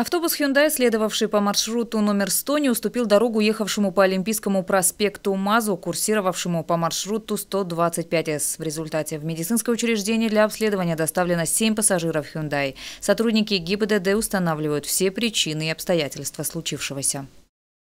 Автобус Hyundai, следовавший по маршруту номер 100, не уступил дорогу ехавшему по Олимпийскому проспекту МАЗу, курсировавшему по маршруту 125С. В результате в медицинское учреждение для обследования доставлено 7 пассажиров Hyundai. Сотрудники ГИБДД устанавливают все причины и обстоятельства случившегося.